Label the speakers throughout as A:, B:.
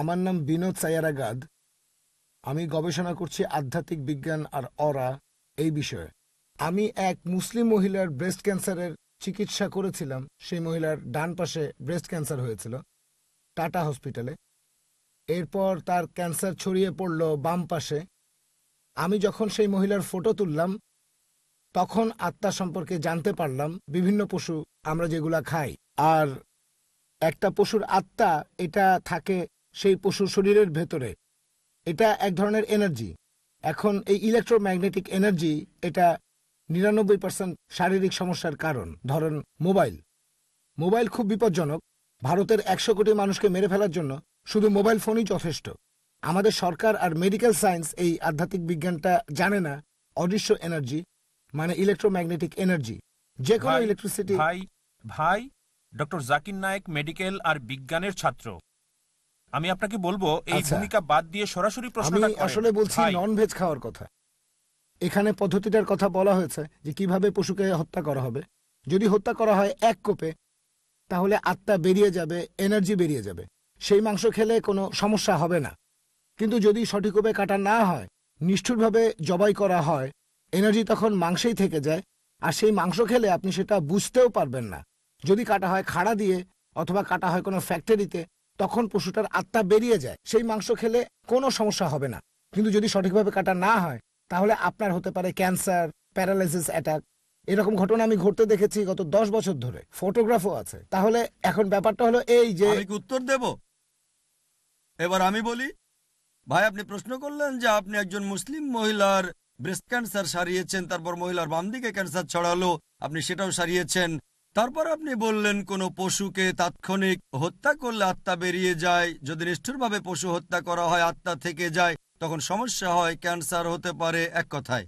A: আমার নাম বিনোদ সায়ারাগাদ আমি গবেষণা করছি আধ্যাত্মিক বিজ্ঞান আর অরা এই বিষয়ে আমি এক মুসলিম মহিলার ব্রেস্ট ক্যান্সারের চিকিৎসা করেছিলাম সেই মহিলার ডান পাশে ব্রেস্ট ক্যান্সার হয়েছিল টাটা হসপিটালে এরপর তার ক্যান্সার ছড়িয়ে পড়ল বাম পাশে আমি যখন সেই মহিলার ফটো তুললাম তখন আত্মা সম্পর্কে জানতে পারলাম বিভিন্ন পশু আমরা যেগুলা খাই আর একটা পশুর আত্মা এটা থাকে সেই পশুর শরীরের ভেতরে এটা এক ধরনের এনার্জি এখন এই ইলেকট্রোম্যাগনেটিক এনার্জি এটা নিরানব্বই পার্সেন্ট শারীরিক সমস্যার কারণ ধরেন মোবাইল মোবাইল খুব বিপজ্জনক ভারতের একশো কোটি মানুষকে মেরে ফেলার জন্য শুধু মোবাইল ফোনই যথেষ্ট আমাদের সরকার আর মেডিকেল সায়েন্স এই আধ্যাত্মিক বিজ্ঞানটা জানে না অদৃশ্য এনার্জি মানে ইলেকট্রোম্যাগনেটিক এনার্জি যে কোনো ইলেকট্রিসিটি ভাই ভাই ডক্টর জাকির নায়েক মেডিকেল আর বিজ্ঞানের ছাত্র আমি আপনাকে বলবো এই আচ্ছা। ভূমিকা বাদ দিয়ে সরাসরি প্রশ্নটা আমি আসলে বলছি ননভেজ খাওয়ার কথা এখানে পদ্ধতিটার কথা বলা হয়েছে যে কিভাবে পশুকে হত্যা করা হবে যদি হত্যা করা হয় এক কোপে তাহলে আত্মা বেরিয়ে যাবে এনার্জি বেরিয়ে যাবে সেই মাংস খেলে কোনো সমস্যা হবে না কিন্তু যদি সঠিকভাবে কাটা না হয় নিষ্ঠুরভাবে জবাই করা হয় এনার্জি তখন মাংসেই থেকে যায় আর সেই মাংস খেলে আপনি সেটা বুঝতেও পারবেন না যদি কাটা হয় খাড়া দিয়ে অথবা কাটা হয় কোনো ফ্যাক্টরিতে তখন পশুটার আত্মা বেরিয়ে যায় সেই মাংস খেলে কোনো সমস্যা হবে না কিন্তু যদি সঠিকভাবে কাটা না হয় তাহলে আপনার হতে পারে ক্যান্সার প্যারালাইসিস অ্যাটাক এরকম ঘটনা আমি ঘটতে দেখেছি গত
B: দশ বছর ধরে ফটোগ্রাফও আছে তাহলে এখন ব্যাপারটা হলো এই যে উত্তর দেব এবার আমি বলি ভাই আপনি প্রশ্ন করলেন যে আপনি একজন মুসলিম মহিলার ব্রেস্ট ক্যান্সার সারিয়েছেন তারপর মহিলার বাম দিকে ক্যান্সার ছড়ালো আপনি সেটাও সারিয়েছেন তারপর আপনি বললেন কোনো পশুকে তাৎক্ষণিক হত্যা করলে আত্মা বেরিয়ে যায় যদি নিষ্ঠুরভাবে পশু হত্যা করা হয় আত্মা থেকে যায় তখন সমস্যা হয় ক্যান্সার হতে পারে এক কথায়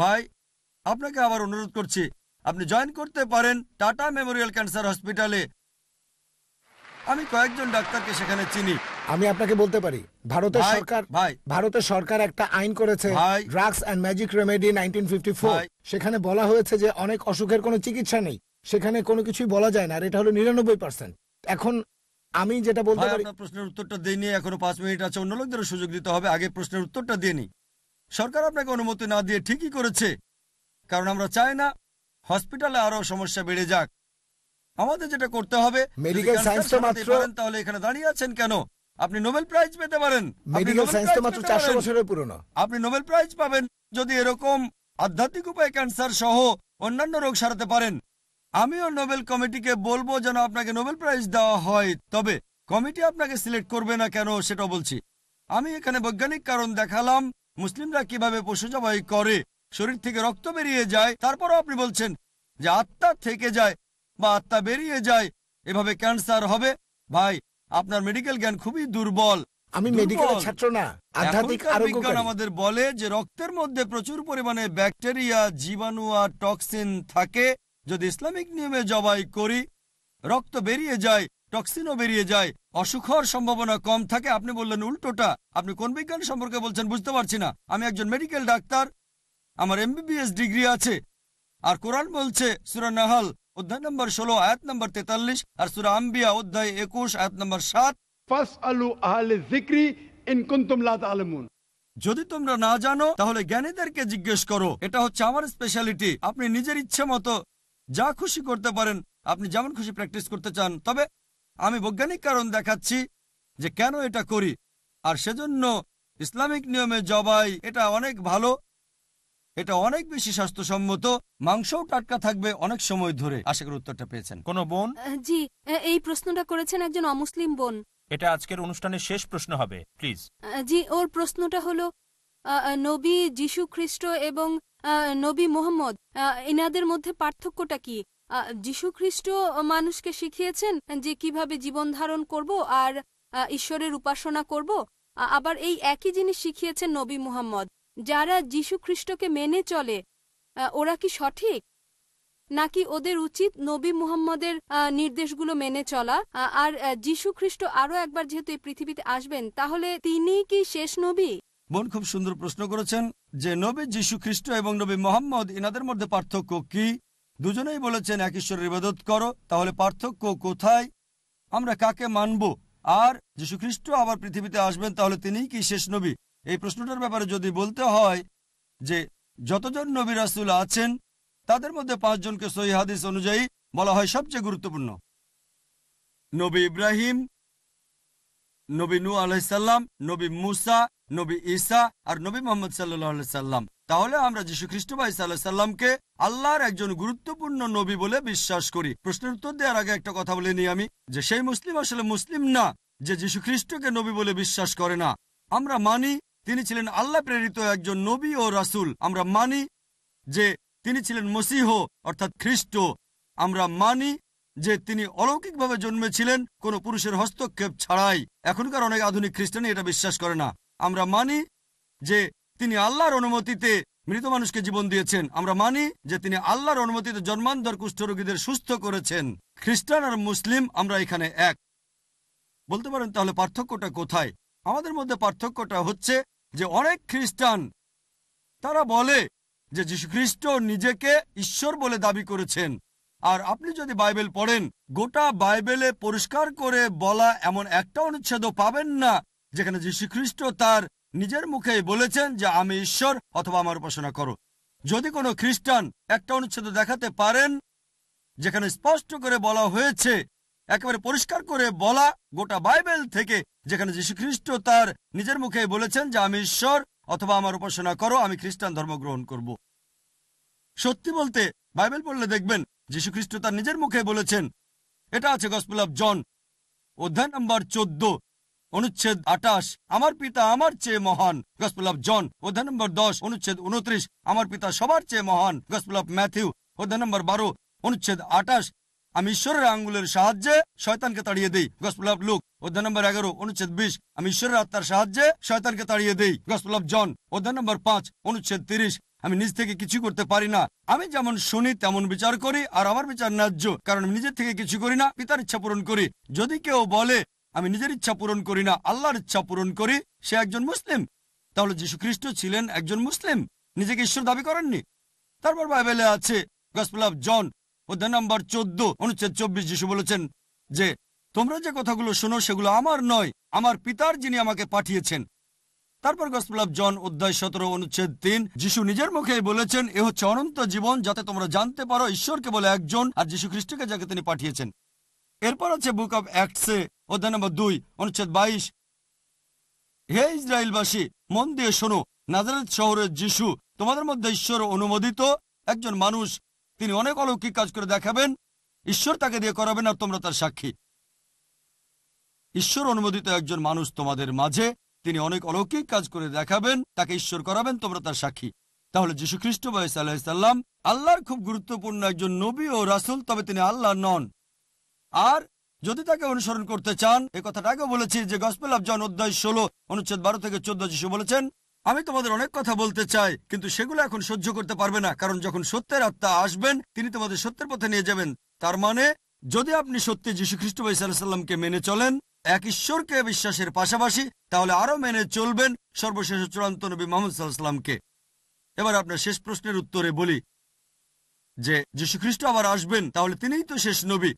B: ভাই আপনাকে আবার অনুরোধ করছি আপনি জয়েন করতে পারেন টাটা মেমোরিয়াল ক্যান্সার হসপিটালে আমি কয়েকজন ডাক্তারকে সেখানে চিনি আমি আপনাকে বলতে পারি ভারতের সরকার
A: ভারতের সরকার একটা আইন করেছে ড্রাগস এন্ড ম্যাজিক রেমেডি সেখানে বলা হয়েছে যে অনেক অসুখের কোনো চিকিৎসা নেই সেখানে কোনো কিছুই বলা যায় না আর এটা হলো নিরানব্বই পার্সেন্ট এখন আমি যেটা
B: বলতে পারি প্রশ্নের উত্তরটা দিইনি এখনো পাঁচ মিনিট আছে অন্য লোকদের সুযোগ দিতে হবে আগে প্রশ্নের উত্তরটা দিইনি সরকার আপনাকে অনুমতি না দিয়ে ঠিকই করেছে কারণ আমরা চাই না হসপিটালে আরো সমস্যা বেড়ে যাক আমাদের যেটা করতে হবে মেডিকেল সায়েন্স তো মাত্র তাহলে এখানে দাঁড়িয়ে আছেন কেন আপনি নোবেল প্রাইজ পেতে পারেন মেডিকেল সায়েন্স তো মাত্র 400 বছরের পুরনো আপনি নোবেল প্রাইজ পাবেন যদি এরকম আধ্যাত্মিক উপায়ে ক্যান্সার সহ অন্যান্য রোগ সারাতে পারেন আমিও নোবেল কমিটিকে বলবো যেন আপনাকে নোবেল প্রাইজ দেওয়া হয় তবে কমিটি আপনাকে সিলেক্ট করবে না কেন সেটা বলছি আমি এখানে বৈজ্ঞানিক কারণ দেখালাম মুসলিমরা কিভাবে পশু জবাই করে শরীর থেকে রক্ত বেরিয়ে যায় তারপরও আপনি বলছেন যে আত্মা থেকে যায় বা আত্মা বেরিয়ে যায় এভাবে ক্যান্সার হবে ভাই আপনার মেডিকেল জ্ঞান খুবই দুর্বল আমি মেডিকেল ছাত্র না আধ্যাত্মিক বিজ্ঞান আমাদের বলে যে রক্তের মধ্যে প্রচুর পরিমাণে ব্যাকটেরিয়া জীবাণু আর টক্সিন থাকে যদি ইসলামিক নিয়মে জবাই করি রক্ত বেরিয়ে যায় টক্সিনও বেরিয়ে যায় অসুখ হওয়ার সম্ভাবনা কম থাকে আপনি বললেন উল্টোটা আপনি কোন বিজ্ঞান সম্পর্কে বলছেন বুঝতে পারছি না আমি একজন মেডিকেল ডাক্তার আমার এমবিবিএস ডিগ্রি আছে আর কোরআন বলছে সুরানাহাল অধ্যায় নম্বর ষোলো আয়াত নম্বর তেতাল্লিশ আর সুরা আম্বিয়া অধ্যায় একুশ আয়াত নম্বর সাত যদি তোমরা না জানো তাহলে জ্ঞানীদেরকে জিজ্ঞেস করো এটা হচ্ছে আমার স্পেশালিটি আপনি নিজের ইচ্ছে মতো যা খুশি করতে পারেন আপনি যেমন খুশি প্র্যাকটিস করতে চান তবে আমি বৈজ্ঞানিক কারণ দেখাচ্ছি যে কেন এটা করি আর সেজন্য ইসলামিক নিয়মে জবাই এটা অনেক ভালো এটা অনেক বেশি স্বাস্থ্যসম্মত মাংসও টাটকা থাকবে অনেক সময় ধরে আশা করি উত্তরটা পেয়েছেন কোন বোন জি এই প্রশ্নটা করেছেন একজন অমুসলিম বোন এটা আজকের অনুষ্ঠানের শেষ প্রশ্ন হবে প্লিজ জি ওর প্রশ্নটা হলো নবী যিশু খ্রিস্ট এবং নবী মোহাম্মদ এনাদের মধ্যে পার্থক্যটা কি যিশু খ্রিস্ট মানুষকে শিখিয়েছেন যে কিভাবে জীবন ধারণ করব আর ঈশ্বরের উপাসনা করব আবার এই একই জিনিস শিখিয়েছেন নবী মুহাম্মদ যারা যীশুখ্রিস্টকে মেনে চলে ওরা কি সঠিক নাকি ওদের উচিত নবী মুহাম্মদের নির্দেশগুলো মেনে চলা আর যীশু খ্রিস্ট একবার যেহেতু এই পৃথিবীতে আসবেন তাহলে তিনি কি শেষ নবী বোন খুব সুন্দর প্রশ্ন করেছেন যে নবী যীশু খ্রিস্ট এবং নবী মোহাম্মদ এনাদের মধ্যে পার্থক্য কি দুজনেই বলেছেন এক ঈশ্বরের ইবাদত করো তাহলে পার্থক্য কোথায় আমরা কাকে মানব আর যীশুখ্রিস্ট আবার পৃথিবীতে আসবেন তাহলে তিনিই কি শেষ নবী এই প্রশ্নটার ব্যাপারে যদি বলতে হয় যে যতজন নবী রাসুল আছেন তাদের মধ্যে পাঁচজনকে সহি হাদিস অনুযায়ী বলা হয় সবচেয়ে গুরুত্বপূর্ণ নবী ইব্রাহিম নবী নু আলাইসাল্লাম নবী মুসা নবী ঈসা আর নবী মোহাম্মদ সাল্লাহ সাল্লাম তাহলে আমরা যীশু খ্রিস্ট ভাই সাল্লাহ সাল্লামকে আল্লাহর একজন গুরুত্বপূর্ণ নবী বলে বিশ্বাস করি প্রশ্নের উত্তর দেওয়ার আগে একটা কথা বলে নিই আমি যে সেই মুসলিম আসলে মুসলিম না যে যীশু খ্রিস্টকে নবী বলে বিশ্বাস করে না আমরা মানি তিনি ছিলেন আল্লাহ প্রেরিত একজন নবী ও রাসুল আমরা মানি যে তিনি ছিলেন মসিহ অর্থাৎ খ্রিস্ট আমরা মানি যে তিনি অলৌকিকভাবে জন্মেছিলেন কোন পুরুষের হস্তক্ষেপ ছাড়াই এখনকার অনেক আধুনিক খ্রিস্টানই এটা বিশ্বাস করে না আমরা মানি যে তিনি আল্লাহর অনুমতিতে মৃত মানুষকে জীবন দিয়েছেন আমরা মানি যে তিনি আল্লাহর অনুমতিতে জন্মান্তর কুষ্ঠরোগীদের সুস্থ করেছেন খ্রিস্টান আর মুসলিম আমরা এখানে এক বলতে পারেন তাহলে পার্থক্যটা কোথায় আমাদের মধ্যে পার্থক্যটা হচ্ছে যে অনেক খ্রিস্টান তারা বলে যে যীশুখ্রিস্ট নিজেকে ঈশ্বর বলে দাবি করেছেন আর আপনি যদি বাইবেল পড়েন গোটা বাইবেলে পরিষ্কার করে বলা এমন একটা অনুচ্ছেদ পাবেন না যেখানে যীশুখ্রিস্ট তার নিজের মুখে বলেছেন যে আমি ঈশ্বর অথবা আমার উপাসনা করো যদি কোনো খ্রিস্টান একটা অনুচ্ছেদ দেখাতে পারেন যেখানে স্পষ্ট করে বলা হয়েছে একেবারে পরিষ্কার করে বলা গোটা বাইবেল থেকে যেখানে যীশু খ্রিস্ট তার নিজের মুখে বলেছেন যে আমি ঈশ্বর অথবা আমার উপাসনা করো আমি খ্রিস্টান ধর্ম গ্রহণ করব। সত্যি বলতে বাইবেল পড়লে দেখবেন যীশু খ্রিস্ট তার নিজের মুখে বলেছেন এটা আছে গসপুল অফ জন অধ্যায় নম্বর চোদ্দ অনুচ্ছেদ আটাশ আমার পিতা আমার চেয়ে মহান গসপুল অফ জন অধ্যায় নম্বর দশ অনুচ্ছেদ উনত্রিশ আমার পিতা সবার চেয়ে মহান গসপুল অফ ম্যাথিউ অধ্যায় নম্বর বারো অনুচ্ছেদ আটাশ আমি ঈশ্বরের আঙ্গুলের সাহায্যে শয়তানকে তাড়িয়ে দিই গসপুল অফ লুক অধ্যায় নম্বর এগারো অনুচ্ছেদ বিশ আমি ঈশ্বরের আত্মার সাহায্যে শয়তানকে তাড়িয়ে দিই গসপুল অফ জন অধ্যায় নম্বর পাঁচ অনুচ্ছেদ তিরিশ আমি নিজ থেকে কিছু করতে পারি না আমি যেমন শুনি তেমন বিচার করি আর আমার বিচার ন্যায্য কারণ নিজের থেকে কিছু করি না পিতার ইচ্ছা পূরণ করি যদি কেউ বলে আমি নিজের ইচ্ছা পূরণ করি না আল্লাহর ইচ্ছা পূরণ করি সে একজন মুসলিম তাহলে খ্রিস্ট ছিলেন একজন মুসলিম নিজেকে ঈশ্বর দাবি করেননি তারপর বাইবেলে আছে গসপুল অফ জন অধ্যায় নম্বর চোদ্দ অনুচ্ছেদ চব্বিশ যিশু বলেছেন যে তোমরা যে কথাগুলো শোনো সেগুলো আমার নয় আমার পিতার যিনি আমাকে পাঠিয়েছেন তারপর গসপুলাভ জন অধ্যায় সতেরো অনুচ্ছেদ তিন যিশু নিজের মুখে বলেছেন এ হচ্ছে অনন্ত জীবন যাতে তোমরা জানতে পারো ঈশ্বরকে কেবল একজন আর যিশু খ্রিস্টকে যাকে তিনি পাঠিয়েছেন এরপর আছে বুক অব অ্যাক্টসে অধ্যায় নম্বর দুই অনুচ্ছেদ বাইশ হে ইসরায়েলবাসী মন দিয়ে শোনো নাজারেত শহরের যিশু তোমাদের মধ্যে ঈশ্বর অনুমোদিত একজন মানুষ তিনি অনেক অলৌকিক কাজ করে দেখাবেন ঈশ্বর তাকে দিয়ে করাবেন আর তোমরা তার সাক্ষী ঈশ্বর অনুমোদিত একজন মানুষ তোমাদের মাঝে তিনি অনেক অলৌকিক কাজ করে দেখাবেন তাকে ঈশ্বর করাবেন তোমরা তার সাক্ষী তাহলে যীশুখ্রিস্ট বা সাল্লাম আল্লাহর খুব গুরুত্বপূর্ণ একজন নবী ও রাসুল তবে তিনি আল্লাহ নন আর যদি তাকে অনুসরণ করতে চান এ কথাটা আগে বলেছি যে গসপেল আফজান অধ্যায় ষোলো অনুচ্ছেদ বারো থেকে চোদ্দ যিশু বলেছেন আমি তোমাদের অনেক কথা বলতে চাই কিন্তু সেগুলো এখন সহ্য করতে পারবে না কারণ যখন সত্যের আত্মা আসবেন তিনি তোমাদের সত্যের পথে নিয়ে যাবেন তার মানে যদি আপনি সত্যি যীশু খ্রিস্ট সাল্লামকে মেনে চলেন এক ঈশ্বরকে বিশ্বাসের পাশাপাশি তাহলে আরো মেনে চলবেন সর্বশেষ চূড়ান্ত নবী মোহাম্মদ সাল্লাহামকে এবার আপনার শেষ প্রশ্নের উত্তরে বলি যে খ্রিস্ট আবার আসবেন তাহলে তিনিই তো শেষ নবী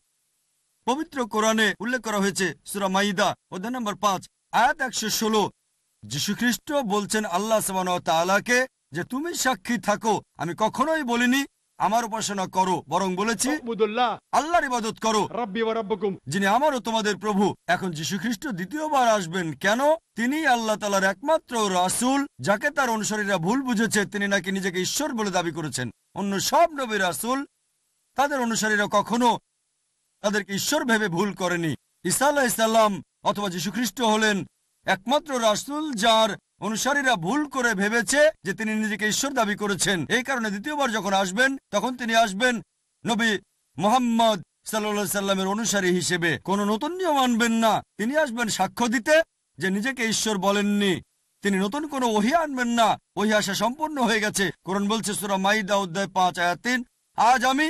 B: পবিত্র কোরআনে উল্লেখ করা হয়েছে সুরা মাইদা অধ্যায় নম্বর পাঁচ আয়াত একশো ষোলো যীশুখ্রিস্ট বলছেন আল্লাহ সামানকে যে তুমি সাক্ষী থাকো আমি কখনোই বলিনি আমার উপাসনা করো বরং বলেছি আল্লাহর ইবাদত করো যিনি আমারও তোমাদের প্রভু এখন যীশু খ্রিস্ট দ্বিতীয়বার আসবেন কেন তিনি আল্লাহ তালার একমাত্র রাসুল যাকে তার অনুসারীরা ভুল বুঝেছে তিনি নাকি নিজেকে ঈশ্বর বলে দাবি করেছেন অন্য সব নবী রাসুল তাদের অনুসারীরা কখনো তাদেরকে ঈশ্বর ভেবে ভুল করেনি ইসা আল্লাহ ইসাল্লাম অথবা যীশুখ্রিস্ট হলেন একমাত্র রাসুল যার অনুসারীরা ভুল করে ভেবেছে যে তিনি নিজেকে ঈশ্বর দাবি করেছেন এই কারণে দ্বিতীয়বার যখন আসবেন তখন তিনি আসবেন নবী মোহাম্মদ সাল্লা সাল্লামের অনুসারী হিসেবে কোনো নতুন নিয়ম আনবেন না তিনি আসবেন সাক্ষ্য দিতে যে নিজেকে ঈশ্বর বলেননি তিনি নতুন কোনো ওহি আনবেন না ওহি আশা সম্পূর্ণ হয়ে গেছে কোরআন বলছে সুরা মাইদা অধ্যায় পাঁচ আয়া তিন আজ আমি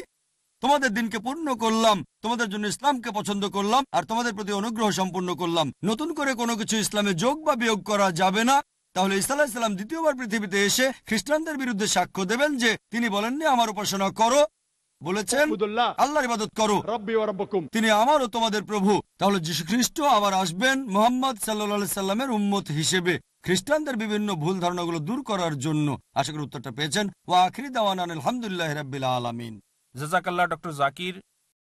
B: তোমাদের দিনকে পূর্ণ করলাম তোমাদের জন্য ইসলামকে পছন্দ করলাম আর তোমাদের প্রতি অনুগ্রহ সম্পূর্ণ করলাম নতুন করে কোনো কিছু ইসলামে যোগ বা বিয়োগ করা যাবে না তাহলে ইসাল্লাহ ইসলাম দ্বিতীয়বার পৃথিবীতে এসে খ্রিস্টানদের বিরুদ্ধে সাক্ষ্য দেবেন যে তিনি বলেননি আমার উপাসনা করো বলেছেন আল্লাহর ইবাদত করো তিনি আমার ও তোমাদের প্রভু তাহলে যীশু খ্রিস্ট আবার আসবেন মোহাম্মদ সাল্লা সাল্লামের উম্মত হিসেবে খ্রিস্টানদের বিভিন্ন ভুল ধারণাগুলো দূর করার জন্য আশা করি উত্তরটা পেয়েছেন ও আখরি দাওয়ান আলহামদুলিল্লাহ রাবিল আলমিন জাজাকাল্লাহ ডক্টর জাকির